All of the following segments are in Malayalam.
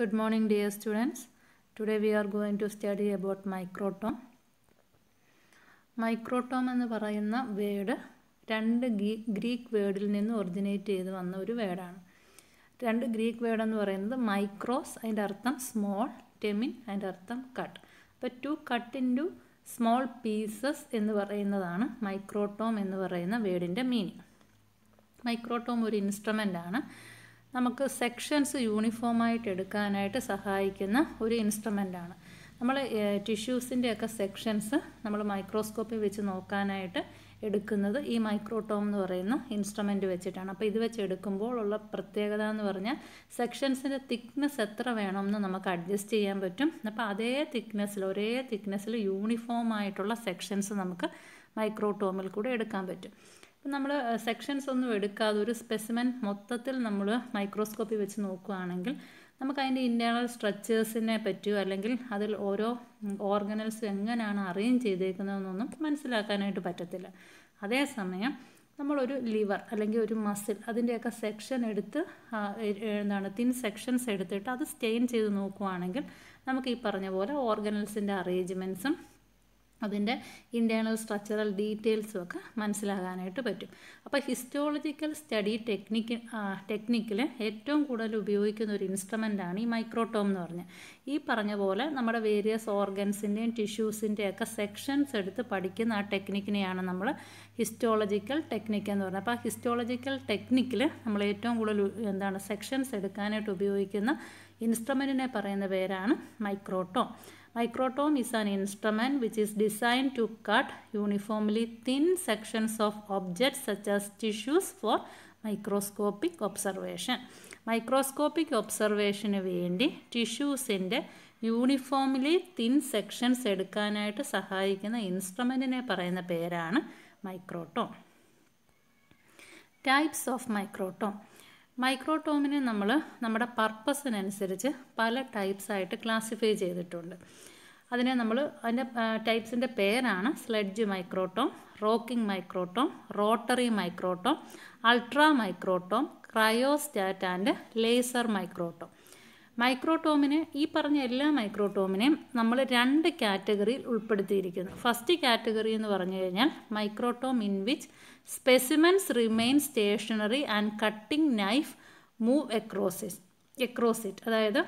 Good morning dear students. Today we are going to study about microtome. Microtome എന്ന് പറയുന്ന വേർഡ് രണ്ട് ഗ്രീക്ക് വേർഡിൽ നിന്ന് ഒറിജിനേറ്റ് ചെയ്ത് വന്ന ഒരു വേർഡാണ് രണ്ട് ഗ്രീക്ക് വേർഡ് എന്ന് പറയുന്നത് മൈക്രോസ് അതിൻ്റെ അർത്ഥം സ്മോൾ ടെമിൻ അതിൻ്റെ അർത്ഥം കട്ട് അപ്പോൾ to cut into small pieces എന്ന് പറയുന്നതാണ് മൈക്രോട്ടോം എന്ന് പറയുന്ന വേർഡിൻ്റെ മീനിങ് മൈക്രോട്ടോം ഒരു ഇൻസ്ട്രുമെൻ്റ് ആണ് നമുക്ക് സെക്ഷൻസ് യൂണിഫോമായിട്ട് എടുക്കാനായിട്ട് സഹായിക്കുന്ന ഒരു ആണ് നമ്മൾ ഒക്കെ സെക്ഷൻസ് നമ്മൾ മൈക്രോസ്കോപ്പിൽ വെച്ച് നോക്കാനായിട്ട് എടുക്കുന്നത് ഈ മൈക്രോടോം എന്ന് പറയുന്ന ഇൻസ്ട്രുമെൻ്റ് വെച്ചിട്ടാണ് അപ്പോൾ ഇത് വെച്ച് എടുക്കുമ്പോൾ ഉള്ള പ്രത്യേകത എന്ന് പറഞ്ഞാൽ സെക്ഷൻസിൻ്റെ തിക്നെസ് എത്ര വേണമെന്ന് നമുക്ക് അഡ്ജസ്റ്റ് ചെയ്യാൻ പറ്റും അപ്പോൾ അതേ തിക്നെസ്സിൽ ഒരേ തിക്നെസ്സിൽ യൂണിഫോം ആയിട്ടുള്ള സെക്ഷൻസ് നമുക്ക് മൈക്രോടോമിൽ കൂടെ എടുക്കാൻ പറ്റും ഇപ്പം നമ്മൾ സെക്ഷൻസ് ഒന്നും എടുക്കാതെ ഒരു സ്പെസിമെൻ മൊത്തത്തിൽ നമ്മൾ മൈക്രോസ്കോപ്പി വെച്ച് നോക്കുകയാണെങ്കിൽ നമുക്ക് അതിൻ്റെ ഇൻറ്റേർണൽ സ്ട്രക്ചേഴ്സിനെ പറ്റിയോ അല്ലെങ്കിൽ അതിൽ ഓരോ ഓർഗനൽസ് എങ്ങനെയാണ് അറേഞ്ച് ചെയ്തേക്കുന്നതെന്നൊന്നും മനസ്സിലാക്കാനായിട്ട് പറ്റത്തില്ല അതേസമയം നമ്മളൊരു ലിവർ അല്ലെങ്കിൽ ഒരു മസിൽ അതിൻ്റെയൊക്കെ സെക്ഷൻ എടുത്ത് എന്താണ് തിൻ സെക്ഷൻസ് എടുത്തിട്ട് അത് സ്റ്റെയിൻ ചെയ്ത് നോക്കുവാണെങ്കിൽ നമുക്ക് ഈ പറഞ്ഞ പോലെ ഓർഗനൽസിൻ്റെ അറേഞ്ച്മെൻറ്റ്സും അതിൻ്റെ ഇൻറ്റേണൽ സ്ട്രക്ചറൽ ഡീറ്റെയിൽസും ഒക്കെ മനസ്സിലാകാനായിട്ട് പറ്റും അപ്പോൾ ഹിസ്റ്റോളജിക്കൽ സ്റ്റഡി ടെക്നിക്ക് ടെക്നിക്കിൽ ഏറ്റവും കൂടുതൽ ഉപയോഗിക്കുന്ന ഒരു ഇൻസ്ട്രുമെൻ്റാണ് ഈ മൈക്രോട്ടോം എന്ന് പറഞ്ഞ് ഈ പറഞ്ഞ പോലെ നമ്മുടെ വേരിയസ് ഓർഗൻസിൻ്റെയും ടിഷ്യൂസിൻ്റെയും ഒക്കെ സെക്ഷൻസ് എടുത്ത് പഠിക്കുന്ന ആ ടെക്നിക്കിനെയാണ് നമ്മൾ ഹിസ്റ്റോളജിക്കൽ ടെക്നിക്ക് എന്ന് പറയുന്നത് അപ്പോൾ ആ ഹിസ്റ്റോളജിക്കൽ ടെക്നിക്കിൽ നമ്മൾ ഏറ്റവും കൂടുതൽ എന്താണ് സെക്ഷൻസ് എടുക്കാനായിട്ട് ഉപയോഗിക്കുന്ന ഇൻസ്ട്രുമെൻറ്റിനെ പറയുന്ന പേരാണ് microtome microtome is an instrument which is designed to cut uniformly thin sections of objects such as tissues for microscopic observation microscopic ഒബ്സർവേഷന് വേണ്ടി ടിഷ്യൂസിൻ്റെ യൂണിഫോംലി തിൻ സെക്ഷൻസ് എടുക്കാനായിട്ട് സഹായിക്കുന്ന ഇൻസ്ട്രുമെൻറ്റിനെ പറയുന്ന പേരാണ് മൈക്രോട്ടോം ടൈപ്സ് ഓഫ് മൈക്രോട്ടോം മൈക്രോട്ടോമിനെ നമ്മൾ നമ്മുടെ പർപ്പസിനനുസരിച്ച് പല ടൈപ്സായിട്ട് ക്ലാസിഫൈ ചെയ്തിട്ടുണ്ട് അതിനെ നമ്മൾ അതിൻ്റെ ടൈപ്സിൻ്റെ പേരാണ് sledge microtome rocking microtome rotary microtome ultra microtome cryostat and laser microtome മൈക്രോട്ടോമിനെ ഈ പറഞ്ഞ എല്ലാ മൈക്രോട്ടോമിനെയും നമ്മൾ രണ്ട് കാറ്റഗറിയിൽ ഉൾപ്പെടുത്തിയിരിക്കുന്നു ഫസ്റ്റ് കാറ്റഗറി എന്ന് പറഞ്ഞു കഴിഞ്ഞാൽ microtome in which specimens remain stationary and cutting knife move across is across it അതായത്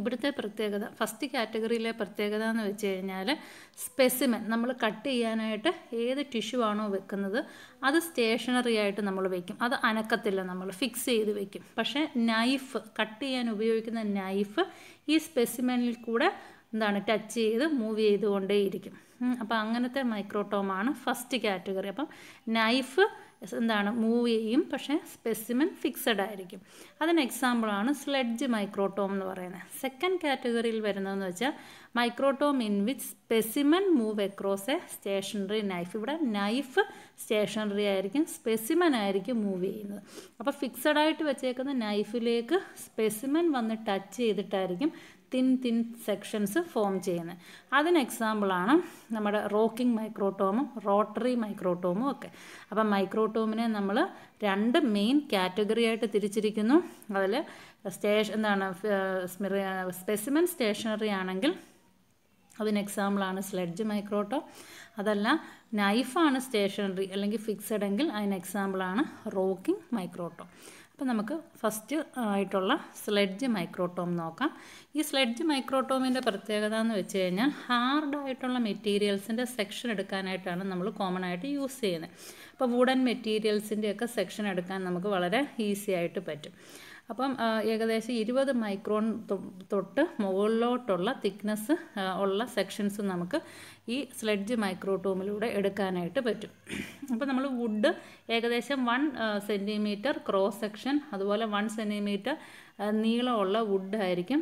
ഇവിടുത്തെ പ്രത്യേകത ഫസ്റ്റ് കാറ്റഗറിയിലെ പ്രത്യേകത എന്ന് വെച്ച് കഴിഞ്ഞാൽ സ്പെസിമെൻ നമ്മൾ കട്ട് ചെയ്യാനായിട്ട് ഏത് ടിഷ്യൂ ആണോ വെക്കുന്നത് അത് സ്റ്റേഷനറി ആയിട്ട് നമ്മൾ വെക്കും അത് അനക്കത്തില്ല നമ്മൾ ഫിക്സ് ചെയ്ത് വെക്കും പക്ഷേ നൈഫ് കട്ട് ചെയ്യാൻ ഉപയോഗിക്കുന്ന നൈഫ് ഈ സ്പെസിമെനിൽ കൂടെ എന്താണ് ടച്ച് ചെയ്ത് മൂവ് ചെയ്തുകൊണ്ടേയിരിക്കും അപ്പോൾ അങ്ങനത്തെ മൈക്രോട്ടോമാണ് ഫസ്റ്റ് കാറ്റഗറി അപ്പം നൈഫ് എന്താണ് മൂവ് ചെയ്യും പക്ഷേ സ്പെസിമെൻ ഫിക്സഡ് ആയിരിക്കും അതിന് എക്സാമ്പിളാണ് സ്ലെഡ്ജ് മൈക്രോട്ടോം എന്ന് പറയുന്നത് സെക്കൻഡ് കാറ്റഗറിയിൽ വരുന്നതെന്ന് വെച്ചാൽ microtome in which specimen move across a stationary knife ഇവിടെ നൈഫ് സ്റ്റേഷനറി ആയിരിക്കും സ്പെസിമൻ ആയിരിക്കും മൂവ് ചെയ്യുന്നത് അപ്പോൾ ഫിക്സഡ് ആയിട്ട് വെച്ചേക്കുന്ന നൈഫിലേക്ക് സ്പെസിമൻ വന്ന് ടച്ച് ചെയ്തിട്ടായിരിക്കും തിൻ തിൻ സെക്ഷൻസ് ഫോം ചെയ്യുന്നത് അതിന് എക്സാമ്പിളാണ് നമ്മുടെ റോക്കിംഗ് മൈക്രോട്ടോമും റോട്ടറി മൈക്രോട്ടോമും ഒക്കെ അപ്പം മൈക്രോട്ടോമിനെ നമ്മൾ രണ്ട് മെയിൻ കാറ്റഗറി ആയിട്ട് തിരിച്ചിരിക്കുന്നു അതിൽ സ്റ്റേഷ എന്താണ് സ്പെസിമൻ സ്റ്റേഷനറി ആണെങ്കിൽ അതിന് എക്സാമ്പിളാണ് സ്ലെഡ്ജ് മൈക്രോട്ടോ അതല്ല നൈഫാണ് സ്റ്റേഷനറി അല്ലെങ്കിൽ ഫിക്സഡ് എങ്കിൽ അതിന് എക്സാമ്പിളാണ് റോക്കിംഗ് മൈക്രോട്ടോ അപ്പോൾ നമുക്ക് ഫസ്റ്റ് ആയിട്ടുള്ള സ്ലെഡ്ജ് മൈക്രോട്ടോം നോക്കാം ഈ സ്ലെഡ്ജ് മൈക്രോട്ടോമിൻ്റെ പ്രത്യേകത എന്ന് വെച്ച് കഴിഞ്ഞാൽ ഹാർഡായിട്ടുള്ള മെറ്റീരിയൽസിൻ്റെ സെക്ഷൻ എടുക്കാനായിട്ടാണ് നമ്മൾ കോമൺ ആയിട്ട് യൂസ് ചെയ്യുന്നത് അപ്പോൾ വുഡൻ മെറ്റീരിയൽസിൻ്റെയൊക്കെ സെക്ഷൻ എടുക്കാൻ നമുക്ക് വളരെ ഈസി ആയിട്ട് പറ്റും അപ്പം ഏകദേശം ഇരുപത് മൈക്രോൺ തൊട്ട് മുകളിലോട്ടുള്ള തിക്നെസ് ഉള്ള സെക്ഷൻസ് നമുക്ക് ഈ സ്ലെഡ്ജ് മൈക്രോ ടൂമിലൂടെ എടുക്കാനായിട്ട് പറ്റും അപ്പോൾ നമ്മൾ വുഡ് ഏകദേശം വൺ സെൻറ്റിമീറ്റർ ക്രോസ് സെക്ഷൻ അതുപോലെ വൺ സെൻറ്റിമീറ്റർ നീളമുള്ള വുഡായിരിക്കും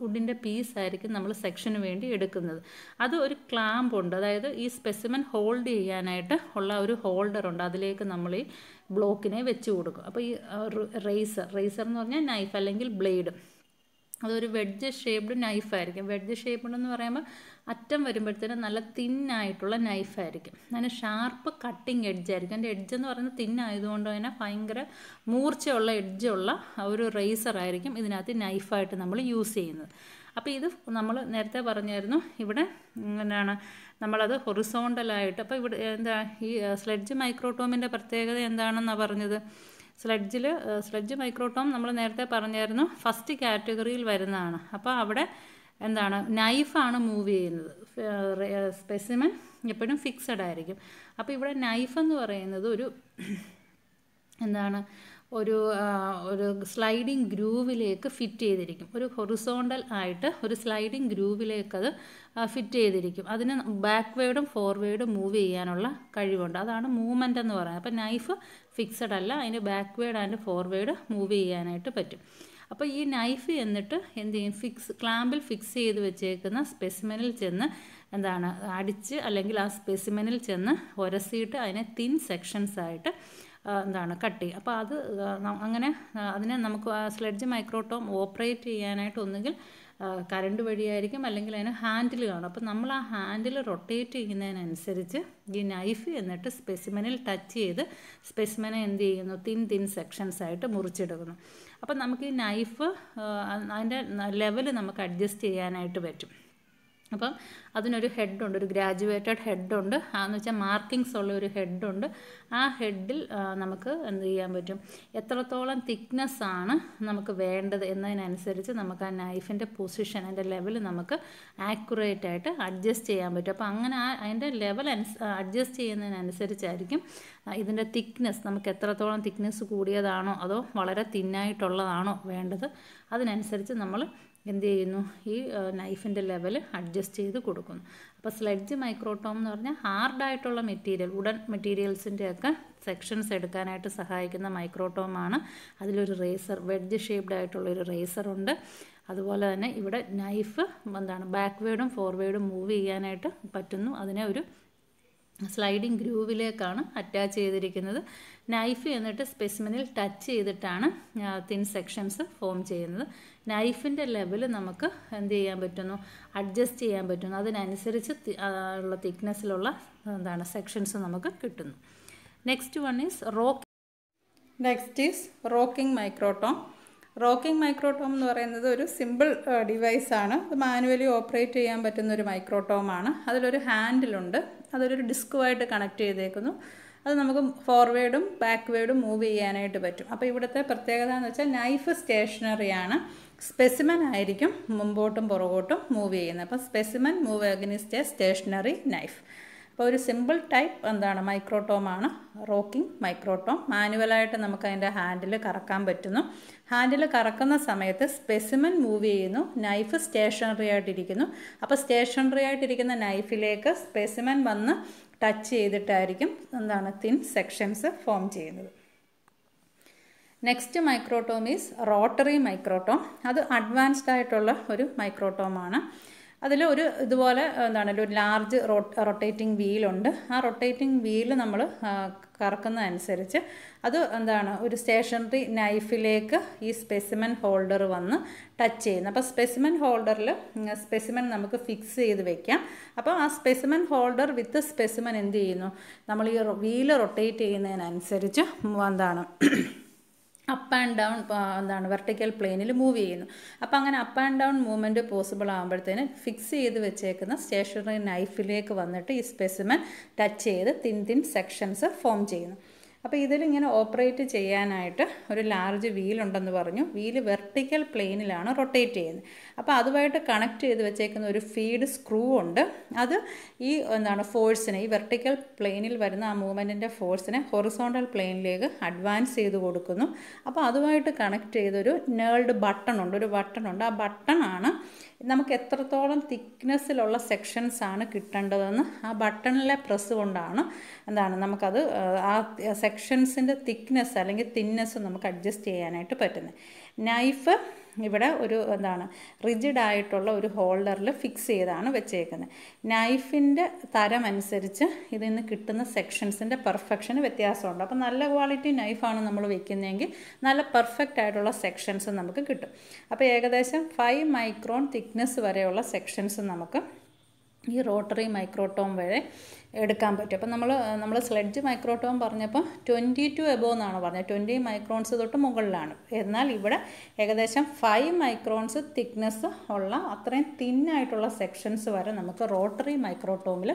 വുഡിൻ്റെ പീസ് ആയിരിക്കും നമ്മൾ സെക്ഷന് വേണ്ടി എടുക്കുന്നത് അത് ഒരു ക്ലാമ്പുണ്ട് അതായത് ഈ സ്പെസിമൻ ഹോൾഡ് ചെയ്യാനായിട്ട് ഉള്ള ഒരു ഹോൾഡറുണ്ട് അതിലേക്ക് നമ്മൾ ഈ ബ്ലോക്കിനെ വെച്ച് കൊടുക്കും അപ്പോൾ ഈ റേസർ റേസർ എന്ന് പറഞ്ഞാൽ നൈഫ് അല്ലെങ്കിൽ ബ്ലേഡ് അതൊരു വെഡ്ജ് ഷേപ്ഡ് നൈഫായിരിക്കും വെഡ്ജ് ഷേപ്ഡ് എന്ന് പറയുമ്പോൾ അറ്റം വരുമ്പോഴത്തേനും നല്ല തിന്നായിട്ടുള്ള നൈഫായിരിക്കും അതിന് ഷാർപ്പ് കട്ടിങ് എഡ്ജ് ആയിരിക്കും അതിൻ്റെ എഡ്ജ് എന്ന് പറയുന്നത് തിന്നായതുകൊണ്ട് തന്നെ ഭയങ്കര മൂർച്ചയുള്ള എഡ്ജുള്ള ഒരു റേസർ ആയിരിക്കും ഇതിനകത്ത് നൈഫായിട്ട് നമ്മൾ യൂസ് ചെയ്യുന്നത് അപ്പോൾ ഇത് നമ്മൾ നേരത്തെ പറഞ്ഞായിരുന്നു ഇവിടെ എന്താണ് നമ്മളത് ഹൊറിസോണ്ടലായിട്ട് അപ്പോൾ ഇവിടെ എന്താ ഈ സ്ലെഡ്ജ് മൈക്രോട്ടോമിൻ്റെ പ്രത്യേകത എന്താണെന്നാണ് പറഞ്ഞത് സ്ലഡ്ജിൽ സ്ലഡ്ജ് മൈക്രോട്ടോം നമ്മൾ നേരത്തെ പറഞ്ഞായിരുന്നു ഫസ്റ്റ് കാറ്റഗറിയിൽ വരുന്നതാണ് അപ്പോൾ അവിടെ എന്താണ് നൈഫാണ് മൂവ് ചെയ്യുന്നത് സ്പെസിമൻ എപ്പോഴും ഫിക്സഡ് ആയിരിക്കും അപ്പോൾ ഇവിടെ നൈഫ് എന്ന് പറയുന്നത് ഒരു എന്താണ് ഒരു ഒരു സ്ലൈഡിങ് ഗ്രൂവിലേക്ക് ഫിറ്റ് ചെയ്തിരിക്കും ഒരു ഹൊറിസോണ്ടൽ ആയിട്ട് ഒരു സ്ലൈഡിങ് ഗ്രൂവിലേക്ക് അത് ഫിറ്റ് ചെയ്തിരിക്കും അതിന് ബാക്ക്വേഡും ഫോർവേഡും മൂവ് ചെയ്യാനുള്ള കഴിവുണ്ട് അതാണ് മൂവ്മെൻ്റ് എന്ന് പറയുന്നത് അപ്പോൾ നൈഫ് ഫിക്സഡ് അല്ല അതിന് ബാക്ക്വേഡ് ആൻഡ് ഫോർവേഡ് മൂവ് ചെയ്യാനായിട്ട് പറ്റും അപ്പോൾ ഈ നൈഫ് എന്നിട്ട് എന്ത് ചെയ്യും ഫിക്സ് ക്ലാമ്പിൽ ഫിക്സ് ചെയ്ത് വെച്ചേക്കുന്ന സ്പെസിമെനിൽ ചെന്ന് എന്താണ് അടിച്ച് അല്ലെങ്കിൽ ആ സ്പെസിമെനിൽ ചെന്ന് ഒരസിയിട്ട് അതിനെ തിൻ സെക്ഷൻസ് ആയിട്ട് എന്താണ് കട്ടി അപ്പോൾ അത് അങ്ങനെ അതിനെ നമുക്ക് സ്ലഡ്ജ് സ്ലെഡ്ജ് മൈക്രോട്ടോം ഓപ്പറേറ്റ് ചെയ്യാനായിട്ട് ഒന്നുകിൽ കരണ്ട് വഴിയായിരിക്കും അല്ലെങ്കിൽ അതിന് ഹാൻഡിൽ കാണും അപ്പോൾ നമ്മൾ ആ ഹാൻഡിൽ റൊട്ടേറ്റ് ചെയ്യുന്നതിനനുസരിച്ച് ഈ നൈഫ് എന്നിട്ട് സ്പെസിമനിൽ ടച്ച് ചെയ്ത് സ്പെസിമനെ എന്ത് ചെയ്യുന്നു തിൻ തിൻ സെക്ഷൻസ് ആയിട്ട് മുറിച്ചെടുക്കുന്നു അപ്പോൾ നമുക്ക് ഈ നൈഫ് അതിൻ്റെ ലെവൽ നമുക്ക് അഡ്ജസ്റ്റ് ചെയ്യാനായിട്ട് പറ്റും അപ്പം അതിനൊരു ഹെഡുണ്ട് ഒരു ഗ്രാജുവേറ്റഡ് ഹെഡുണ്ട് അതെന്ന് വെച്ചാൽ മാർക്കിങ്സ് ഉള്ള ഒരു ഹെഡുണ്ട് ആ ഹെഡിൽ നമുക്ക് എന്ത് ചെയ്യാൻ പറ്റും എത്രത്തോളം തിക്നെസ് ആണ് നമുക്ക് വേണ്ടത് എന്നതിനനുസരിച്ച് നമുക്ക് ആ നൈഫിൻ്റെ പൊസിഷൻ അതിൻ്റെ ലെവൽ നമുക്ക് ആക്യുറേറ്റ് ആയിട്ട് അഡ്ജസ്റ്റ് ചെയ്യാൻ പറ്റും അപ്പോൾ അങ്ങനെ ആ അതിൻ്റെ ലെവൽ അഡ്ജസ്റ്റ് ചെയ്യുന്നതിനനുസരിച്ചായിരിക്കും ഇതിൻ്റെ തിക്നെസ് നമുക്ക് എത്രത്തോളം തിക്നെസ് കൂടിയതാണോ അതോ വളരെ തിന്നായിട്ടുള്ളതാണോ വേണ്ടത് അതിനനുസരിച്ച് നമ്മൾ എന്ത് ചെയ്യുന്നു ഈ നൈഫിൻ്റെ ലെവൽ അഡ്ജസ്റ്റ് ചെയ്ത് കൊടുക്കുന്നു അപ്പോൾ സ്ലെഡ്ജ് മൈക്രോടോം എന്ന് പറഞ്ഞാൽ ഹാർഡായിട്ടുള്ള മെറ്റീരിയൽ ഉടൻ മെറ്റീരിയൽസിൻ്റെയൊക്കെ സെക്ഷൻസ് എടുക്കാനായിട്ട് സഹായിക്കുന്ന മൈക്രോടോമാണ് അതിലൊരു റേസർ വെഡ്ജ് ഷേപ്ഡ് ആയിട്ടുള്ള ഒരു ഉണ്ട് അതുപോലെ തന്നെ ഇവിടെ നൈഫ് എന്താണ് ബാക്ക്വേർഡും ഫോർവേഡും മൂവ് ചെയ്യാനായിട്ട് പറ്റുന്നു അതിനെ ഒരു സ്ലൈഡിങ് ഗ്രൂവിലേക്കാണ് അറ്റാച്ച് ചെയ്തിരിക്കുന്നത് നൈഫ് എന്നിട്ട് സ്പെസിമനിൽ ടച്ച് ചെയ്തിട്ടാണ് തിൻ സെക്ഷൻസ് ഫോം ചെയ്യുന്നത് നൈഫിൻ്റെ ലെവൽ നമുക്ക് എന്ത് ചെയ്യാൻ പറ്റുന്നു അഡ്ജസ്റ്റ് ചെയ്യാൻ പറ്റുന്നു അതിനനുസരിച്ച് ഉള്ള തിക്നെസ്സിലുള്ള എന്താണ് സെക്ഷൻസ് നമുക്ക് കിട്ടുന്നു next one is rock next is rocking microtome rocking microtome എന്ന് പറയുന്നത് ഒരു സിമ്പിൾ ഡിവൈസാണ് ഇത് മാനുവലി ഓപ്പറേറ്റ് ചെയ്യാൻ പറ്റുന്ന ഒരു മൈക്രോടോമാണ് അതിലൊരു ഹാൻഡിലുണ്ട് അതൊരു ഡിസ്കുമായിട്ട് കണക്ട് ചെയ്തേക്കുന്നു അത് നമുക്ക് ഫോർവേഡും ബാക്ക്വേഡും മൂവ് ചെയ്യാനായിട്ട് പറ്റും അപ്പോൾ ഇവിടുത്തെ പ്രത്യേകത എന്ന് വെച്ചാൽ നൈഫ് സ്റ്റേഷനറി ആണ് സ്പെസിമൻ ആയിരിക്കും മുമ്പോട്ടും പുറകോട്ടും മൂവ് ചെയ്യുന്നത് അപ്പോൾ specimen move against stationary knife അപ്പോൾ ഒരു സിമ്പിൾ ടൈപ്പ് എന്താണ് മൈക്രോട്ടോമാണ് റോക്കിംഗ് മൈക്രോട്ടോം മാനുവലായിട്ട് നമുക്ക് അതിൻ്റെ ഹാൻഡിൽ കറക്കാൻ പറ്റുന്നു ഹാൻഡിൽ കറക്കുന്ന സമയത്ത് സ്പെസിമൻ മൂവ് ചെയ്യുന്നു നൈഫ് സ്റ്റേഷനറി ആയിട്ടിരിക്കുന്നു അപ്പോൾ സ്റ്റേഷനറി ആയിട്ടിരിക്കുന്ന നൈഫിലേക്ക് സ്പെസിമൻ വന്ന് ടച്ച് ചെയ്തിട്ടായിരിക്കും എന്താണ് തിൻ സെക്ഷൻസ് ഫോം ചെയ്യുന്നത് next microtome is rotary microtome അത് അഡ്വാൻസ്ഡ് ആയിട്ടുള്ള ഒരു മൈക്രോട്ടോമാണ് ആണ് അതിൽ ഒരു ഇതുപോലെ എന്താണ് ഒരു ലാർജ് റൊട്ടേറ്റിംഗ് വീലുണ്ട് ആ റൊട്ടേറ്റിംഗ് വീല് നമ്മൾ കറക്കുന്നതനുസരിച്ച് അത് എന്താണ് ഒരു സ്റ്റേഷനറി നൈഫിലേക്ക് ഈ സ്പെസിമെൻ ഹോൾഡർ വന്ന് ടച്ച് ചെയ്യുന്നു അപ്പോൾ സ്പെസിമെൻ ഹോൾഡറിൽ സ്പെസിമെൻ നമുക്ക് ഫിക്സ് ചെയ്ത് വെക്കാം അപ്പോൾ ആ സ്പെസിമെൻ ഹോൾഡർ വിത്ത് സ്പെസിമെൻ എന്ത് ചെയ്യുന്നു നമ്മൾ ഈ വീല് റൊട്ടേറ്റ് ചെയ്യുന്നതിനനുസരിച്ച് എന്താണ് അപ്പ് ആൻഡ് ഡൗൺ എന്താണ് വെർട്ടിക്കൽ പ്ലെയിനിൽ മൂവ് ചെയ്യുന്നു അപ്പോൾ അങ്ങനെ up and down movement possible ആകുമ്പോഴത്തേന് ഫിക്സ് ചെയ്ത് വെച്ചേക്കുന്ന സ്റ്റേഷനറി നൈഫിലേക്ക് വന്നിട്ട് ഈ സ്പെസിമെൻ ടച്ച് ചെയ്ത് തിൻ തിൻ സെക്ഷൻസ് ഫോം ചെയ്യുന്നു അപ്പോൾ ഇതിലിങ്ങനെ ഓപ്പറേറ്റ് ചെയ്യാനായിട്ട് ഒരു ലാർജ് വീലുണ്ടെന്ന് പറഞ്ഞു വീല് വെർട്ടിക്കൽ പ്ലെയിനിലാണ് റൊട്ടേറ്റ് ചെയ്യുന്നത് അപ്പോൾ അതുമായിട്ട് കണക്ട് ചെയ്ത് വെച്ചേക്കുന്ന ഒരു ഫീഡ് സ്ക്രൂ ഉണ്ട് അത് ഈ എന്താണ് ഫോഴ്സിനെ ഈ വെർട്ടിക്കൽ പ്ലെയിനിൽ വരുന്ന ആ മൂവ്മെൻറ്റിൻ്റെ ഫോഴ്സിനെ ഹൊറിസോണ്ടൽ പ്ലെയിനിലേക്ക് അഡ്വാൻസ് ചെയ്ത് കൊടുക്കുന്നു അപ്പോൾ അതുമായിട്ട് കണക്ട് ചെയ്തൊരു നേൾഡ് ബട്ടൺ ഉണ്ട് ഒരു ബട്ടൺ ഉണ്ട് ആ ബട്ടണാണ് നമുക്ക് എത്രത്തോളം തിക്നെസ്സിലുള്ള സെക്ഷൻസ് ആണ് കിട്ടേണ്ടതെന്ന് ആ ബട്ടണിലെ പ്രസ് കൊണ്ടാണ് എന്താണ് നമുക്കത് ആ സെക്ഷൻസിൻ്റെ തിക്നെസ് അല്ലെങ്കിൽ തിന്നെസ് നമുക്ക് അഡ്ജസ്റ്റ് ചെയ്യാനായിട്ട് പറ്റുന്നത് നൈഫ് ഇവിടെ ഒരു എന്താണ് റിജിഡ് ആയിട്ടുള്ള ഒരു ഹോൾഡറിൽ ഫിക്സ് ചെയ്താണ് വെച്ചേക്കുന്നത് നൈഫിൻ്റെ തരം അനുസരിച്ച് ഇതിൽ നിന്ന് കിട്ടുന്ന സെക്ഷൻസിൻ്റെ പെർഫെക്ഷന് വ്യത്യാസമുണ്ട് അപ്പോൾ നല്ല ക്വാളിറ്റി നൈഫാണ് നമ്മൾ വെക്കുന്നതെങ്കിൽ നല്ല പെർഫെക്റ്റ് ആയിട്ടുള്ള സെക്ഷൻസ് നമുക്ക് കിട്ടും അപ്പോൾ ഏകദേശം ഫൈവ് മൈക്രോൺ തിക്നെസ് വരെയുള്ള സെക്ഷൻസ് നമുക്ക് ഈ റോട്ടറി മൈക്രോട്ടോം വരെ എടുക്കാൻ പറ്റും അപ്പം നമ്മൾ നമ്മൾ സ്ലെഡ്ജ് മൈക്രോട്ടോം പറഞ്ഞപ്പോൾ ട്വൻറ്റി ടു എബോ എന്നാണ് പറഞ്ഞത് ട്വൻറ്റി മൈക്രോൺസ് തൊട്ട് മുകളിലാണ് എന്നാൽ ഇവിടെ ഏകദേശം ഫൈവ് മൈക്രോൺസ് തിക്നെസ് ഉള്ള അത്രയും തിന്നായിട്ടുള്ള സെക്ഷൻസ് വരെ നമുക്ക് റോട്ടറി മൈക്രോട്ടോമിൽ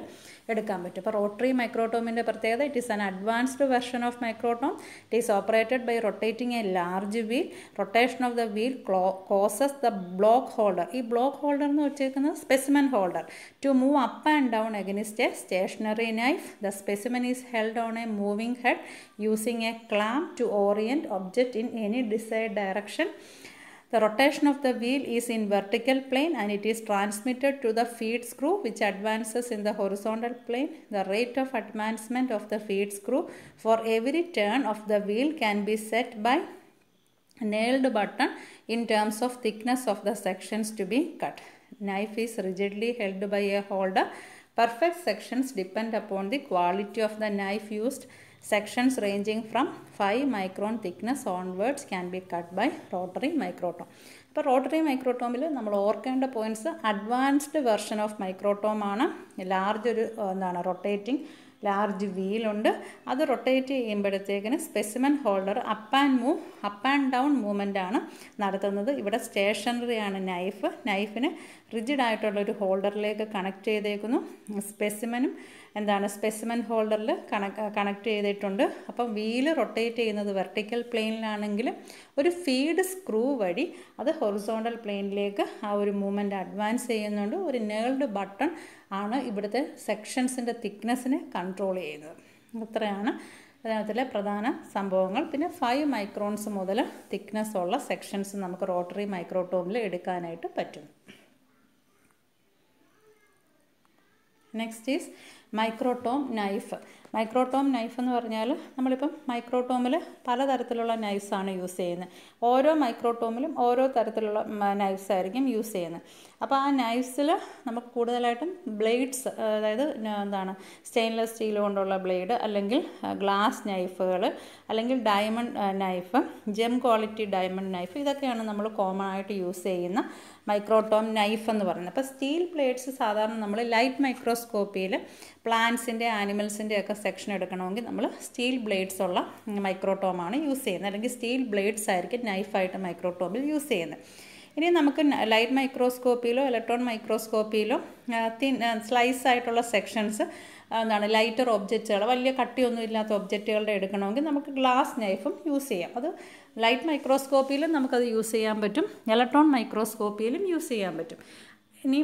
എടുക്കാൻ പറ്റും അപ്പോൾ റോട്ടറി മൈക്രോട്ടോമിൻ്റെ പ്രത്യേകത it is an advanced version of microtome it is operated by rotating a large wheel rotation of the wheel ക്ലോ കോസസ് ദ ബ്ലോക്ക് ഹോൾഡർ ഈ ബ്ലോക്ക് ഹോൾഡർ എന്ന് വെച്ചേക്കുന്നത് specimen holder to move up and down against a station stationary knife. The specimen is held on a moving head using a clamp to orient object in any desired direction. The rotation of the wheel is in vertical plane and it is transmitted to the feed screw which advances in the horizontal plane. The rate of advancement of the feed screw for every turn of the wheel can be set by nailed button in terms of thickness of the sections to be cut. Knife is rigidly held by a holder Perfect sections depend upon the quality of the knife used. Sections ranging from 5 micron thickness onwards can be cut by rotary microtome. അപ്പോൾ റോട്ടറി മൈക്രോട്ടോമിൽ നമ്മൾ ഓർക്കേണ്ട പോയിൻറ്റ്സ് അഡ്വാൻസ്ഡ് വെർഷൻ ഓഫ് മൈക്രോട്ടോമാണ് ലാർജ് ഒരു എന്താണ് റൊട്ടേറ്റിംഗ് ലാർജ് വീലുണ്ട് അത് റൊട്ടേറ്റ് ചെയ്യുമ്പോഴത്തേക്കിന് specimen holder up and move up and down movement ആണ് നടത്തുന്നത് ഇവിടെ സ്റ്റേഷനറി ആണ് നൈഫ് നൈഫിന് റിജിഡായിട്ടുള്ളൊരു ഹോൾഡറിലേക്ക് കണക്ട് ചെയ്തേക്കുന്നു സ്പെസിമനും എന്താണ് സ്പെസിമൻ ഹോൾഡറിൽ കണക്ട് കണക്ട് ചെയ്തിട്ടുണ്ട് അപ്പം വീല് റൊട്ടേറ്റ് ചെയ്യുന്നത് വെർട്ടിക്കൽ പ്ലെയിനിലാണെങ്കിൽ ഒരു ഫീഡ് സ്ക്രൂ വഴി അത് ഹൊറിസോണ്ടൽ പ്ലെയിനിലേക്ക് ആ ഒരു മൂവ്മെൻറ്റ് അഡ്വാൻസ് ചെയ്യുന്നുണ്ട് ഒരു നേൾഡ് ബട്ടൺ ആണ് ഇവിടുത്തെ സെക്ഷൻസിൻ്റെ തിക്നെസ്സിനെ കൺട്രോൾ ചെയ്യുന്നത് ഇത്രയാണ് അതിനകത്തിലെ പ്രധാന സംഭവങ്ങൾ പിന്നെ ഫൈവ് മൈക്രോൺസ് മുതൽ തിക്നെസ് ഉള്ള സെക്ഷൻസ് നമുക്ക് റോട്ടറി മൈക്രോടോമിൽ എടുക്കാനായിട്ട് പറ്റും next is microtome knife microtome knife എന്ന് പറഞ്ഞാൽ നമ്മളിപ്പം മൈക്രോടോമിൽ പലതരത്തിലുള്ള നൈഫ്സാണ് യൂസ് ചെയ്യുന്നത് ഓരോ മൈക്രോടോമിലും ഓരോ തരത്തിലുള്ള നൈഫ്സ് ആയിരിക്കും യൂസ് ചെയ്യുന്നത് അപ്പോൾ ആ നൈഫ്സിൽ നമുക്ക് കൂടുതലായിട്ടും ബ്ലേഡ്സ് അതായത് എന്താണ് സ്റ്റെയിൻലെസ് സ്റ്റീൽ കൊണ്ടുള്ള ബ്ലേഡ് അല്ലെങ്കിൽ ഗ്ലാസ് നൈഫുകൾ അല്ലെങ്കിൽ diamond knife gem quality diamond knife ഇതൊക്കെയാണ് നമ്മൾ കോമൺ ആയിട്ട് യൂസ് ചെയ്യുന്ന മൈക്രോടോം നൈഫ് എന്ന് പറയുന്നത് അപ്പോൾ സ്റ്റീൽ ബ്ലേഡ്സ് സാധാരണ നമ്മൾ ലൈറ്റ് മൈക്രോസ്കോപ്പിയിൽ പ്ലാന്റ്സിൻ്റെ ആനിമൽസിൻ്റെ ഒക്കെ സെക്ഷൻ എടുക്കണമെങ്കിൽ നമ്മൾ സ്റ്റീൽ ബ്ലേഡ്സ് ഉള്ള മൈക്രോട്ടോമാണ് യൂസ് ചെയ്യുന്നത് അല്ലെങ്കിൽ സ്റ്റീൽ ബ്ലേഡ്സ് ആയിരിക്കും നൈഫായിട്ട് മൈക്രോട്ടോമിൽ യൂസ് ചെയ്യുന്നത് ഇനി നമുക്ക് ലൈറ്റ് മൈക്രോസ്കോപ്പിയിലോ ഇലക്ട്രോൺ മൈക്രോസ്കോപ്പിയിലോ തിൻ സ്ലൈസ് ആയിട്ടുള്ള സെക്ഷൻസ് എന്താണ് ലൈറ്റർ ഒബ്ജക്റ്റുകൾ വലിയ കട്ടിയൊന്നും ഇല്ലാത്ത ഒബ്ജക്റ്റുകളുടെ എടുക്കണമെങ്കിൽ നമുക്ക് ഗ്ലാസ് നൈഫും യൂസ് ചെയ്യാം അത് ലൈറ്റ് മൈക്രോസ്കോപ്പിയിലും നമുക്കത് യൂസ് ചെയ്യാൻ പറ്റും ഇലക്ട്രോൺ മൈക്രോസ്കോപ്പിയിലും യൂസ് ചെയ്യാൻ പറ്റും ഇനി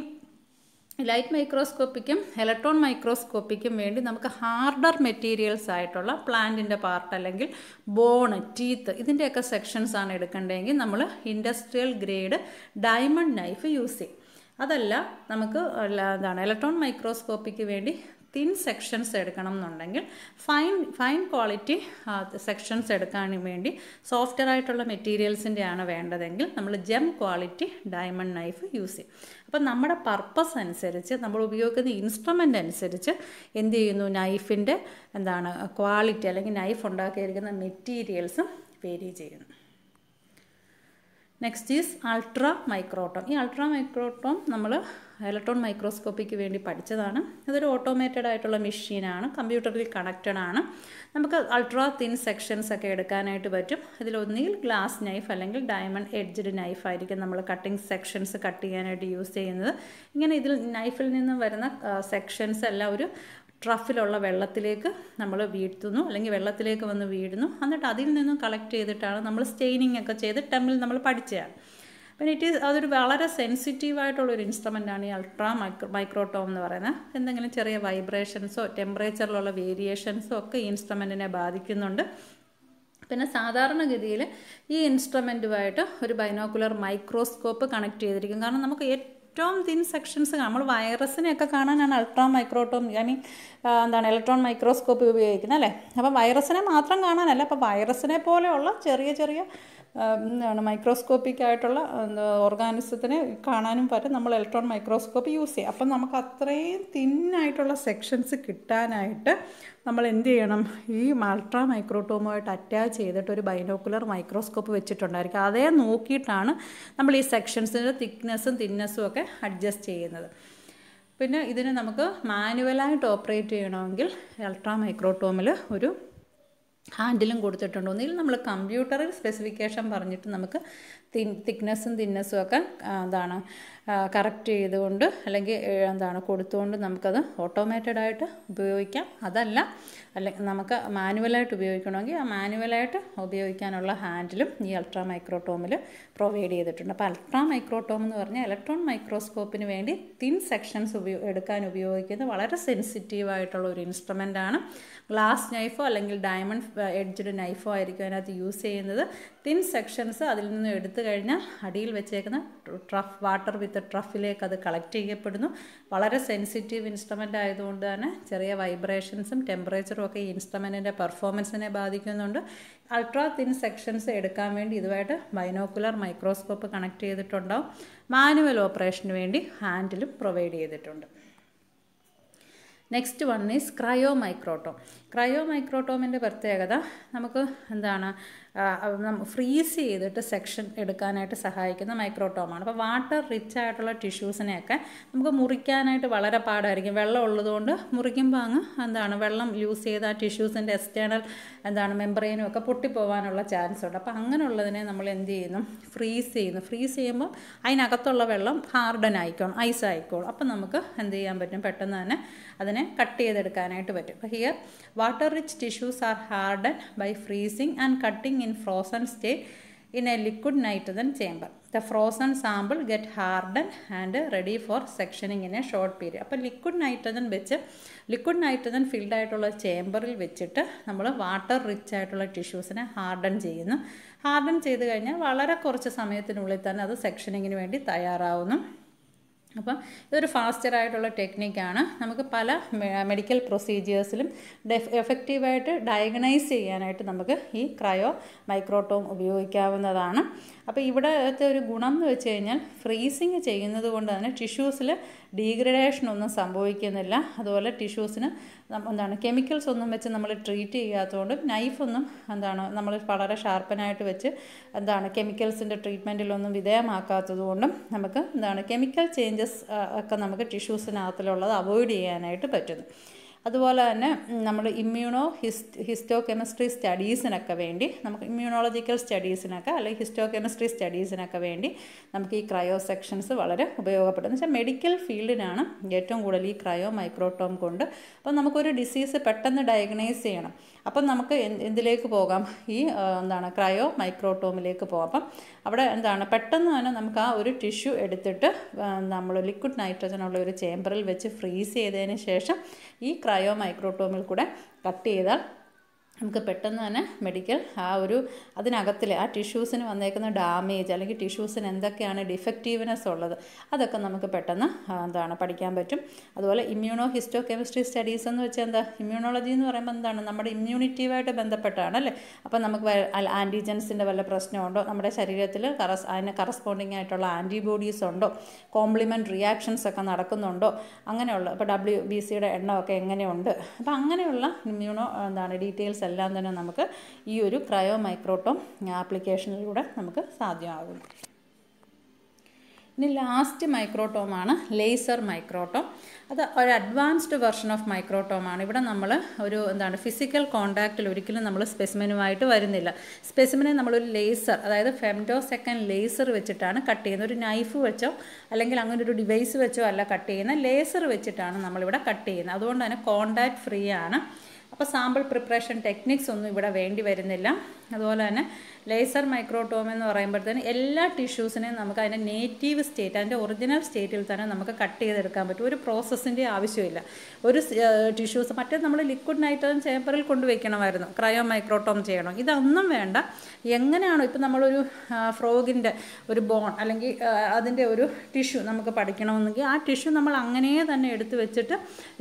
ലൈറ്റ് മൈക്രോസ്കോപ്പിക്കും ഇലക്ട്രോൺ മൈക്രോസ്കോപ്പിക്കും വേണ്ടി നമുക്ക് ഹാർഡർ മെറ്റീരിയൽസ് ആയിട്ടുള്ള പ്ലാന്റിൻ്റെ പാർട്ട് അല്ലെങ്കിൽ ബോണ് ടീത്ത് ഇതിൻ്റെയൊക്കെ സെക്ഷൻസ് ആണ് എടുക്കേണ്ടതെങ്കിൽ നമ്മൾ industrial grade diamond knife use ചെയ്യും അതല്ല നമുക്ക് എന്താണ് ഇലക്ട്രോൺ മൈക്രോസ്കോപ്പിക്ക് വേണ്ടി തിൻ സെക്ഷൻസ് എടുക്കണം എന്നുണ്ടെങ്കിൽ ഫൈൻ ഫൈൻ ക്വാളിറ്റി സെക്ഷൻസ് എടുക്കാൻ വേണ്ടി സോഫ്റ്റ്വെയർ ആയിട്ടുള്ള മെറ്റീരിയൽസിൻ്റെ ആണ് വേണ്ടതെങ്കിൽ നമ്മൾ gem quality diamond knife use ചെയ്യും അപ്പം നമ്മുടെ പർപ്പസ് അനുസരിച്ച് നമ്മൾ ഉപയോഗിക്കുന്ന ഇൻസ്ട്രുമെൻ്റ് അനുസരിച്ച് എന്ത് ചെയ്യുന്നു നൈഫിൻ്റെ എന്താണ് ക്വാളിറ്റി അല്ലെങ്കിൽ നൈഫ് ഉണ്ടാക്കിയിരിക്കുന്ന മെറ്റീരിയൽസും വേരി ചെയ്യുന്നു നെക്സ്റ്റ് ഈസ് അൾട്രാ മൈക്രോട്ടോം ഈ അൾട്രാ മൈക്രോട്ടോം നമ്മൾ ഇലക്ട്രോൺ മൈക്രോസ്കോപ്പിക്ക് വേണ്ടി പഠിച്ചതാണ് ഇതൊരു ഓട്ടോമേറ്റഡ് ആയിട്ടുള്ള മെഷീനാണ് കമ്പ്യൂട്ടറിൽ കണക്റ്റഡ് ആണ് നമുക്ക് അൾട്രാ തിൻ സെക്ഷൻസ് ഒക്കെ എടുക്കാനായിട്ട് പറ്റും ഇതിലൊന്നുകിൽ ഗ്ലാസ് നൈഫ് അല്ലെങ്കിൽ ഡയമണ്ട് എഡ്ജഡ് നൈഫ് ആയിരിക്കും നമ്മൾ കട്ടിങ് സെക്ഷൻസ് കട്ട് ചെയ്യാനായിട്ട് യൂസ് ചെയ്യുന്നത് ഇങ്ങനെ ഇതിൽ നൈഫിൽ നിന്ന് വരുന്ന സെക്ഷൻസ് എല്ലാം ഒരു ട്രഫിലുള്ള വെള്ളത്തിലേക്ക് നമ്മൾ വീഴ്ത്തുന്നു അല്ലെങ്കിൽ വെള്ളത്തിലേക്ക് വന്ന് വീഴുന്നു എന്നിട്ട് അതിൽ നിന്നും കളക്ട് ചെയ്തിട്ടാണ് നമ്മൾ സ്റ്റെയിനിങ് ഒക്കെ ചെയ്ത് ടെമ്പിൽ നമ്മൾ പഠിച്ചതാണ് പിന്നെ ഇറ്റ് ഈസ് അതൊരു വളരെ ഒരു ഇൻസ്ട്രുമെൻ്റാണ് ഈ അൾട്രാ മൈക്രോ മൈക്രോടോം എന്ന് പറയുന്നത് എന്തെങ്കിലും ചെറിയ വൈബ്രേഷൻസോ ടെമ്പറേച്ചറിലുള്ള വേരിയേഷൻസോ ഒക്കെ ഈ ഇൻസ്ട്രുമെൻറ്റിനെ ബാധിക്കുന്നുണ്ട് പിന്നെ സാധാരണഗതിയിൽ ഈ ഇൻസ്ട്രുമെൻറ്റുമായിട്ട് ഒരു ബൈനോക്കുലർ മൈക്രോസ്കോപ്പ് കണക്ട് ചെയ്തിരിക്കും കാരണം നമുക്ക് ഏറ്റവും ഏറ്റവും തിൻ സെക്ഷൻസ് നമ്മൾ വൈറസിനെയൊക്കെ കാണാനാണ് അൾട്രാ മൈക്രോട്ടോം ഐ മീൻ എന്താണ് ഇലക്ട്രോൺ മൈക്രോസ്കോപ്പ് ഉപയോഗിക്കുന്നത് അല്ലേ അപ്പോൾ വൈറസിനെ മാത്രം കാണാനല്ല അപ്പോൾ വൈറസിനെ പോലെയുള്ള ചെറിയ ചെറിയ എന്താണ് മൈക്രോസ്കോപ്പിക് ആയിട്ടുള്ള ഓർഗാനിസത്തിനെ കാണാനും പറ്റും നമ്മൾ ഇലക്ട്രോൺ മൈക്രോസ്കോപ്പ് യൂസ് ചെയ്യും അപ്പം നമുക്ക് അത്രയും തിന്നായിട്ടുള്ള സെക്ഷൻസ് കിട്ടാനായിട്ട് നമ്മൾ എന്ത് ചെയ്യണം ഈ അൾട്രാ മൈക്രോട്ടോമുമായിട്ട് അറ്റാച്ച് ചെയ്തിട്ട് ഒരു ബൈനോക്കുലർ മൈക്രോസ്കോപ്പ് വെച്ചിട്ടുണ്ടായിരിക്കും അതേ നോക്കിയിട്ടാണ് നമ്മൾ ഈ സെക്ഷൻസിൻ്റെ തിക്നെസ്സും തിന്നസ്സും ഒക്കെ അഡ്ജസ്റ്റ് ചെയ്യുന്നത് പിന്നെ ഇതിനെ നമുക്ക് മാനുവലായിട്ട് ഓപ്പറേറ്റ് ചെയ്യണമെങ്കിൽ അൾട്രാ മൈക്രോട്ടോമിൽ ഒരു ഹാൻഡിലും കൊടുത്തിട്ടുണ്ട് ഒന്നുകിൽ നമ്മൾ കമ്പ്യൂട്ടറിൽ സ്പെസിഫിക്കേഷൻ പറഞ്ഞിട്ട് നമുക്ക് തിൻ തിക്നെസ്സും തിന്നെസ്സും ഒക്കെ എന്താണ് കറക്റ്റ് ചെയ്തുകൊണ്ട് അല്ലെങ്കിൽ എന്താണ് കൊടുത്തുകൊണ്ട് നമുക്കത് ഓട്ടോമാറ്റഡായിട്ട് ഉപയോഗിക്കാം അതല്ല അല്ലെങ്കിൽ നമുക്ക് മാനുവലായിട്ട് ഉപയോഗിക്കണമെങ്കിൽ ആ മാനുവലായിട്ട് ഉപയോഗിക്കാനുള്ള ഹാൻഡിലും ഈ അൾട്രാ മൈക്രോട്ടോമിൽ പ്രൊവൈഡ് ചെയ്തിട്ടുണ്ട് അപ്പോൾ അൾട്രാ മൈക്രോട്ടോം എന്ന് പറഞ്ഞാൽ ഇലക്ട്രോൺ മൈക്രോസ്കോപ്പിന് വേണ്ടി തിൻ സെക്ഷൻസ് ഉപയോഗ എടുക്കാൻ ഉപയോഗിക്കുന്നത് വളരെ സെൻസിറ്റീവായിട്ടുള്ള ഒരു ഇൻസ്ട്രുമെൻ്റാണ് ഗ്ലാസ് നൈഫോ അല്ലെങ്കിൽ ഡയമണ്ട് എഡ്ജഡ് നൈഫോ ആയിരിക്കും അതിനകത്ത് യൂസ് ചെയ്യുന്നത് തിൻ സെക്ഷൻസ് അതിൽ നിന്നും എടുത്തു കഴിഞ്ഞാൽ അടിയിൽ വെച്ചേക്കുന്ന ട്രഫ് വാട്ടർ വിത്ത് ട്രഫിലേക്ക് അത് കളക്ട് ചെയ്യപ്പെടുന്നു വളരെ സെൻസിറ്റീവ് ഇൻസ്ട്രുമെൻ്റ് ആയതുകൊണ്ട് തന്നെ ചെറിയ വൈബ്രേഷൻസും ടെമ്പറേച്ചറും ഒക്കെ ഈ ഇൻസ്ട്രുമെൻറ്റിൻ്റെ പെർഫോമൻസിനെ ബാധിക്കുന്നുണ്ട് അൾട്രാ തിൻ സെക്ഷൻസ് എടുക്കാൻ വേണ്ടി ഇതുമായിട്ട് ബൈനോക്കുലർ മൈക്രോസ്കോപ്പ് കണക്ട് ചെയ്തിട്ടുണ്ടാവും മാനുവൽ ഓപ്പറേഷന് വേണ്ടി ഹാൻഡിലും പ്രൊവൈഡ് ചെയ്തിട്ടുണ്ട് next one is cryo microtome cryo മൈക്രോട്ടോമിൻ്റെ പ്രത്യേകത നമുക്ക് എന്താണ് ഫ്രീസ് ചെയ്തിട്ട് സെക്ഷൻ എടുക്കാനായിട്ട് സഹായിക്കുന്ന മൈക്രോട്ടോമാണ് അപ്പോൾ വാട്ടർ റിച്ച് ആയിട്ടുള്ള ടിഷ്യൂസിനെയൊക്കെ നമുക്ക് മുറിക്കാനായിട്ട് വളരെ പാടായിരിക്കും വെള്ളം ഉള്ളതുകൊണ്ട് മുറിക്കുമ്പോൾ അങ്ങ് എന്താണ് വെള്ളം യൂസ് ചെയ്ത് ആ ടിഷ്യൂസിൻ്റെ എക്സ്റ്റേണൽ എന്താണ് മെമ്പറേനും ഒക്കെ പൊട്ടിപ്പോവാനുള്ള ചാൻസ് ഉണ്ട് അപ്പോൾ അങ്ങനെയുള്ളതിനെ നമ്മൾ എന്ത് ചെയ്യുന്നു ഫ്രീസ് ചെയ്യുന്നു ഫ്രീസ് ചെയ്യുമ്പോൾ അതിനകത്തുള്ള വെള്ളം ഹാർഡൻ ആയിക്കോളും ഐസ് ആയിക്കോളും അപ്പം നമുക്ക് എന്ത് ചെയ്യാൻ പറ്റും പെട്ടെന്ന് തന്നെ അതിനെ കട്ട് ചെയ്തെടുക്കാനായിട്ട് പറ്റും അപ്പോൾ here water rich tissues are harden by freezing and cutting in frozen state in a liquid nitrogen nitrogen the frozen sample get harden and ready for sectioning in a short short അപ്പോൾ ലിക്വിഡ് നൈട്രജൻ വെച്ച് ലിക്വിഡ് നൈട്രജൻ ഫിൽഡ് ആയിട്ടുള്ള ചേമ്പറിൽ വെച്ചിട്ട് നമ്മൾ വാട്ടർ റിച്ച് ആയിട്ടുള്ള ടിഷ്യൂസിനെ ഹാർഡൻ ചെയ്യുന്നു ഹാർഡൻ ചെയ്ത് കഴിഞ്ഞാൽ വളരെ കുറച്ച് സമയത്തിനുള്ളിൽ തന്നെ അത് സെക്ഷനിങ്ങിന് വേണ്ടി തയ്യാറാവുന്നു അപ്പം ഇതൊരു ഫാസ്റ്റർ ആയിട്ടുള്ള ടെക്നിക്കാണ് നമുക്ക് പല മെഡിക്കൽ പ്രൊസീജിയേഴ്സിലും ഡെഫ് എഫക്റ്റീവായിട്ട് ഡയഗ്നൈസ് ചെയ്യാനായിട്ട് നമുക്ക് ഈ ക്രയോ മൈക്രോട്ടോം ഉപയോഗിക്കാവുന്നതാണ് അപ്പോൾ ഇവിടത്തെ ഒരു ഗുണം എന്ന് വെച്ച് കഴിഞ്ഞാൽ ഫ്രീസിങ് ചെയ്യുന്നത് കൊണ്ട് തന്നെ ടിഷ്യൂസിൽ ഒന്നും സംഭവിക്കുന്നില്ല അതുപോലെ ടിഷ്യൂസിന് എന്താണ് കെമിക്കൽസ് ഒന്നും വെച്ച് നമ്മൾ ട്രീറ്റ് ചെയ്യാത്തതുകൊണ്ട് നൈഫൊന്നും എന്താണ് നമ്മൾ വളരെ ഷാർപ്പനായിട്ട് വെച്ച് എന്താണ് കെമിക്കൽസിൻ്റെ ട്രീറ്റ്മെൻറ്റിലൊന്നും വിധേയമാക്കാത്തതുകൊണ്ടും നമുക്ക് എന്താണ് കെമിക്കൽ ചേഞ്ചസ് ഒക്കെ നമുക്ക് ടിഷ്യൂസിനകത്തുള്ളത് അവോയ്ഡ് ചെയ്യാനായിട്ട് പറ്റുന്നു അതുപോലെ തന്നെ നമ്മൾ ഇമ്മ്യൂണോ ഹിസ്റ്റ് ഹിസ്റ്റോ കെമിസ്ട്രി സ്റ്റഡീസിനൊക്കെ വേണ്ടി നമുക്ക് ഇമ്മ്യൂണോളജിക്കൽ സ്റ്റഡീസിനൊക്കെ അല്ലെങ്കിൽ ഹിസ്റ്റോ കെമിസ്ട്രി സ്റ്റഡീസിനൊക്കെ വേണ്ടി നമുക്ക് ഈ ക്രയോ സെക്ഷൻസ് വളരെ ഉപയോഗപ്പെടുന്നു വെച്ചാൽ മെഡിക്കൽ ഫീൽഡിനാണ് ഏറ്റവും കൂടുതൽ ഈ ക്രയോ മൈക്രോട്ടോം കൊണ്ട് അപ്പോൾ നമുക്കൊരു ഡിസീസ് പെട്ടെന്ന് ഡയഗ്നൈസ് ചെയ്യണം അപ്പം നമുക്ക് എന്തിലേക്ക് പോകാം ഈ എന്താണ് ക്രയോ മൈക്രോട്ടോമിലേക്ക് പോകാം അപ്പം അവിടെ എന്താണ് പെട്ടെന്ന് തന്നെ നമുക്ക് ആ ഒരു ടിഷ്യൂ എടുത്തിട്ട് നമ്മൾ ലിക്വിഡ് നൈട്രജൻ ഉള്ള ഒരു ചേമ്പറിൽ വെച്ച് ഫ്രീസ് ചെയ്തതിന് ശേഷം ഈ ക്രയോ മൈക്രോട്ടോമിൽ കൂടെ കട്ട് ചെയ്താൽ നമുക്ക് പെട്ടെന്ന് തന്നെ മെഡിക്കൽ ആ ഒരു അതിനകത്തിൽ ആ ടിഷ്യൂസിന് വന്നേക്കുന്ന ഡാമേജ് അല്ലെങ്കിൽ ടിഷ്യൂസിന് എന്തൊക്കെയാണ് ഡിഫക്റ്റീവ്നെസ് ഉള്ളത് അതൊക്കെ നമുക്ക് പെട്ടെന്ന് എന്താണ് പഠിക്കാൻ പറ്റും അതുപോലെ ഇമ്മ്യൂണോ ഹിസ്റ്റോ കെമിസ്ട്രി സ്റ്റഡീസ് എന്ന് വെച്ചാൽ എന്താ ഇമ്മ്യൂണോളജി എന്ന് പറയുമ്പോൾ എന്താണ് നമ്മുടെ ഇമ്മ്യൂണിറ്റീവായിട്ട് ബന്ധപ്പെട്ടാണ് അല്ലേ അപ്പം നമുക്ക് ആൻറ്റിജൻസിൻ്റെ വല്ല പ്രശ്നമുണ്ടോ നമ്മുടെ ശരീരത്തിൽ കറസ് അതിന് കറസ്പോണ്ടിങ് ആയിട്ടുള്ള ആൻറ്റിബോഡീസ് ഉണ്ടോ കോംപ്ലിമെൻ്റ് റിയാക്ഷൻസ് ഒക്കെ നടക്കുന്നുണ്ടോ അങ്ങനെയുള്ള ഇപ്പോൾ ഡബ്ല്യു ബി സിയുടെ എണ്ണമൊക്കെ എങ്ങനെയുണ്ട് അപ്പോൾ അങ്ങനെയുള്ള ഇമ്മ്യൂണോ എന്താണ് ഡീറ്റെയിൽസ് എല്ലാം തന്നെ നമുക്ക് ഈ ഒരു ക്രയോ മൈക്രോട്ടോം ആപ്ലിക്കേഷനിലൂടെ നമുക്ക് സാധ്യമാകും ഇനി ലാസ്റ്റ് മൈക്രോട്ടോമാണ് ലേസർ മൈക്രോട്ടോം അത് ഒരു അഡ്വാൻസ്ഡ് വെർഷൻ ഓഫ് മൈക്രോട്ടോമാണ് ഇവിടെ നമ്മൾ ഒരു എന്താണ് ഫിസിക്കൽ കോൺടാക്റ്റിൽ ഒരിക്കലും നമ്മൾ സ്പെസിമിനുമായിട്ട് വരുന്നില്ല സ്പെസിമിനെ നമ്മളൊരു ലേസർ അതായത് ഫെംഡോ സെക്കൻഡ് ലേസർ വെച്ചിട്ടാണ് കട്ട് ചെയ്യുന്നത് ഒരു നൈഫ് വെച്ചോ അല്ലെങ്കിൽ അങ്ങനെ ഒരു ഡിവൈസ് വെച്ചോ അല്ല കട്ട് ചെയ്യുന്ന ലേസർ വെച്ചിട്ടാണ് നമ്മളിവിടെ കട്ട് ചെയ്യുന്നത് അതുകൊണ്ട് തന്നെ കോൺടാക്ട് ഫ്രീ ആണ് അപ്പോൾ സാമ്പിൾ പ്രിപ്പറേഷൻ ടെക്നിക്സ് ഒന്നും ഇവിടെ വേണ്ടി വരുന്നില്ല അതുപോലെ തന്നെ ലേസർ മൈക്രോട്ടോം എന്ന് പറയുമ്പോഴത്തേന് എല്ലാ ടിഷ്യൂസിനെയും നമുക്ക് അതിൻ്റെ നേറ്റീവ് സ്റ്റേറ്റ് അതിൻ്റെ ഒറിജിനൽ സ്റ്റേറ്റിൽ തന്നെ നമുക്ക് കട്ട് ചെയ്തെടുക്കാൻ പറ്റും ഒരു പ്രോസസ്സിൻ്റെ ആവശ്യമില്ല ഒരു ടിഷ്യൂസ് മറ്റേ നമ്മൾ ലിക്വിഡ് നൈട്രജൻ ചേമ്പറിൽ കൊണ്ടുവയ്ക്കണമായിരുന്നു ക്രയോ മൈക്രോട്ടോം ചെയ്യണം ഇതൊന്നും വേണ്ട എങ്ങനെയാണോ ഇപ്പം നമ്മളൊരു ഫ്രോഗിൻ്റെ ഒരു ബോൺ അല്ലെങ്കിൽ അതിൻ്റെ ഒരു ടിഷ്യൂ നമുക്ക് പഠിക്കണമെന്നെങ്കിൽ ആ ടിഷ്യൂ നമ്മൾ അങ്ങനെ തന്നെ എടുത്ത് വെച്ചിട്ട്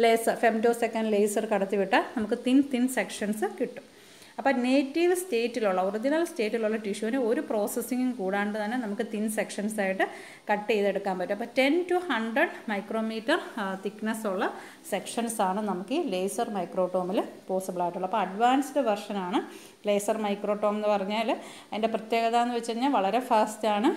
ലേസർ ഫെംറ്റോ സെക്കൻഡ് ലേസർ കടത്തിവിട്ടാൽ നമുക്ക് തിൻ തിൻ സെക്ഷൻസ് കിട്ടും അപ്പം നേറ്റീവ് സ്റ്റേറ്റിലുള്ള ഒറിജിനൽ സ്റ്റേറ്റിലുള്ള ടിഷ്യൂവിന് ഒരു പ്രോസസ്സിങ്ങും കൂടാണ്ട് തന്നെ നമുക്ക് തിൻ സെക്ഷൻസ് ആയിട്ട് കട്ട് ചെയ്തെടുക്കാൻ പറ്റും അപ്പോൾ ten to hundred micrometer thickness ഉള്ള സെക്ഷൻസ് ആണ് നമുക്ക് ഈ ലേസർ മൈക്രോട്ടോമിൽ പോസിബിൾ ആയിട്ടുള്ളത് അപ്പോൾ അഡ്വാൻസ്ഡ് വെർഷനാണ് ലേസർ മൈക്രോട്ടോം എന്ന് പറഞ്ഞാൽ അതിൻ്റെ പ്രത്യേകത എന്ന് വെച്ച് കഴിഞ്ഞാൽ വളരെ ഫാസ്റ്റാണ്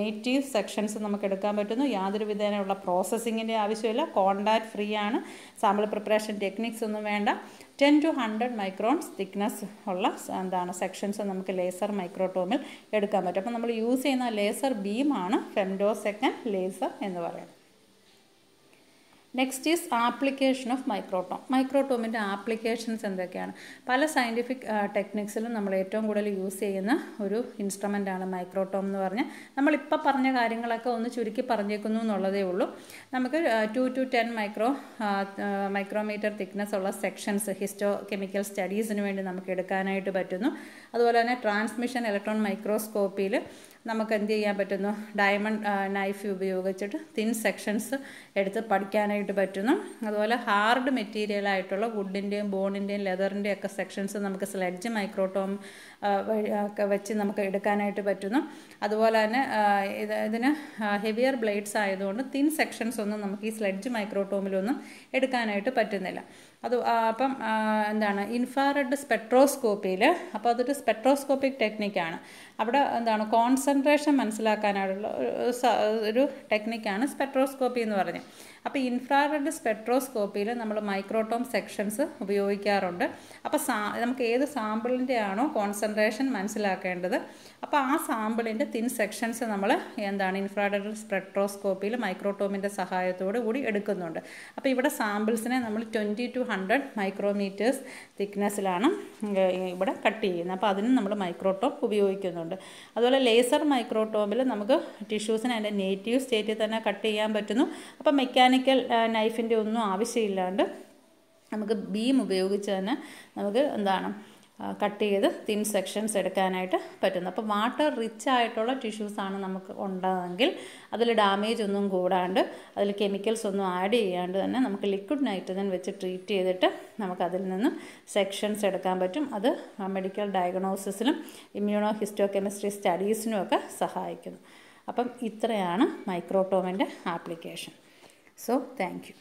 നേറ്റീവ് സെക്ഷൻസ് നമുക്ക് എടുക്കാൻ പറ്റുന്നു യാതൊരു വിധേനയുള്ള പ്രോസസ്സിങ്ങിൻ്റെ ആവശ്യമില്ല കോണ്ടാക്ട് ഫ്രീ ആണ് സാമ്പിൾ പ്രിപ്പറേഷൻ ടെക്നിക്സ് ഒന്നും വേണ്ട ten to hundred microns thickness ഉള്ള എന്താണ് സെക്ഷൻസ് നമുക്ക് ലേസർ മൈക്രോട്ടോമിൽ എടുക്കാൻ പറ്റും അപ്പോൾ നമ്മൾ യൂസ് ചെയ്യുന്ന ലേസർ ബീമാണ് സെക്കൻഡ് ലേസർ എന്ന് പറയുന്നത് next is application of microtome മൈക്രോട്ടോമിൻ്റെ ആപ്ലിക്കേഷൻസ് എന്തൊക്കെയാണ് പല സയൻറ്റിഫിക് ടെക്നിക്സിലും നമ്മൾ ഏറ്റവും കൂടുതൽ യൂസ് ചെയ്യുന്ന ഒരു ആണ് മൈക്രോട്ടോം എന്ന് പറഞ്ഞാൽ നമ്മളിപ്പോൾ പറഞ്ഞ കാര്യങ്ങളൊക്കെ ഒന്ന് ചുരുക്കി പറഞ്ഞേക്കുന്നു എന്നുള്ളതേ ഉള്ളൂ നമുക്ക് two to ten micro micrometer thickness ഉള്ള സെക്ഷൻസ് ഹിസ്റ്റോ കെമിക്കൽ സ്റ്റഡീസിന് വേണ്ടി നമുക്ക് എടുക്കാനായിട്ട് പറ്റുന്നു അതുപോലെ തന്നെ ട്രാൻസ്മിഷൻ ഇലക്ട്രോൺ മൈക്രോസ്കോപ്പിയിൽ നമുക്ക് എന്ത് ചെയ്യാൻ പറ്റുന്നു ഡയമണ്ട് നൈഫ് ഉപയോഗിച്ചിട്ട് തിൻ സെക്ഷൻസ് എടുത്ത് പഠിക്കാനായിട്ട് പറ്റുന്നു അതുപോലെ ഹാർഡ് മെറ്റീരിയൽ ആയിട്ടുള്ള വുഡിൻ്റെയും ബോണിൻ്റെയും ലെതറിൻ്റെയും ഒക്കെ സെക്ഷൻസ് നമുക്ക് സ്ലെഡ്ജ് മൈക്രോടോം ഒക്കെ വെച്ച് നമുക്ക് എടുക്കാനായിട്ട് പറ്റുന്നു അതുപോലെ തന്നെ ഇത് ഇതിന് ഹെവിയർ ബ്ലേഡ്സ് ആയതുകൊണ്ട് തിൻ സെക്ഷൻസ് ഒന്നും നമുക്ക് ഈ സ്ലെഡ്ജ് മൈക്രോടോമിലൊന്നും എടുക്കാനായിട്ട് പറ്റുന്നില്ല അത് അപ്പം എന്താണ് ഇൻഫ്രാറെഡ് സ്പെക്ട്രോസ്കോപ്പിയിൽ അപ്പോൾ അതൊരു സ്പെക്ട്രോസ്കോപ്പിക് ടെക്നിക്കാണ് അവിടെ എന്താണ് കോൺസെൻട്രേഷൻ മനസ്സിലാക്കാനായിട്ടുള്ള ഒരു ടെക്നിക്കാണ് സ്പെക്ട്രോസ്കോപ്പി എന്ന് പറഞ്ഞത് അപ്പോൾ ഇൻഫ്രാറെഡ് സ്പെക്ട്രോസ്കോപ്പിയിൽ നമ്മൾ മൈക്രോട്ടോം സെക്ഷൻസ് ഉപയോഗിക്കാറുണ്ട് അപ്പോൾ സാ നമുക്ക് ഏത് സാമ്പിളിൻ്റെ ആണോ കോൺസെൻട്രേഷൻ മനസ്സിലാക്കേണ്ടത് അപ്പോൾ ആ സാമ്പിളിൻ്റെ തിൻ സെക്ഷൻസ് നമ്മൾ എന്താണ് ഇൻഫ്രാറെഡ് സ്പെക്ട്രോസ്കോപ്പിയിൽ മൈക്രോട്ടോമിൻ്റെ സഹായത്തോടു കൂടി എടുക്കുന്നുണ്ട് അപ്പോൾ ഇവിടെ സാമ്പിൾസിനെ നമ്മൾ ട്വൻറ്റി ടു ഹൺഡ്രഡ് മൈക്രോമീറ്റേഴ്സ് തിക്നെസ്സിലാണ് ഇവിടെ കട്ട് ചെയ്യുന്നത് അപ്പോൾ അതിന് നമ്മൾ മൈക്രോട്ടോം ഉപയോഗിക്കുന്നുണ്ട് അതുപോലെ ലേസർ മൈക്രോട്ടോമിൽ നമുക്ക് ടിഷ്യൂസിനെ അതിൻ്റെ നേറ്റീവ് സ്റ്റേറ്റിൽ തന്നെ കട്ട് ചെയ്യാൻ പറ്റുന്നു അപ്പോൾ മെക്കാനിക്കൽ മെക്കാനിക്കൽ നൈഫിൻ്റെ ഒന്നും ആവശ്യമില്ലാണ്ട് നമുക്ക് ബീം ഉപയോഗിച്ച് തന്നെ നമുക്ക് എന്താണ് കട്ട് ചെയ്ത് തിൻ സെക്ഷൻസ് എടുക്കാനായിട്ട് പറ്റുന്നു അപ്പോൾ വാട്ടർ റിച്ച് ആയിട്ടുള്ള ടിഷ്യൂസാണ് നമുക്ക് ഉണ്ടെങ്കിൽ അതിൽ ഡാമേജ് ഒന്നും കൂടാണ്ട് അതിൽ കെമിക്കൽസ് ഒന്നും ആഡ് ചെയ്യാണ്ട് തന്നെ നമുക്ക് ലിക്വിഡ് നൈട്രജൻ വെച്ച് ട്രീറ്റ് ചെയ്തിട്ട് നമുക്ക് അതിൽ നിന്നും സെക്ഷൻസ് എടുക്കാൻ പറ്റും അത് മെഡിക്കൽ ഡയഗ്നോസിസിലും ഇമ്മ്യൂണോ ഹിസ്റ്റോ കെമിസ്ട്രി സ്റ്റഡീസിനും ഒക്കെ സഹായിക്കുന്നു അപ്പം ഇത്രയാണ് മൈക്രോട്ടോമിൻ്റെ ആപ്ലിക്കേഷൻ So, thank you.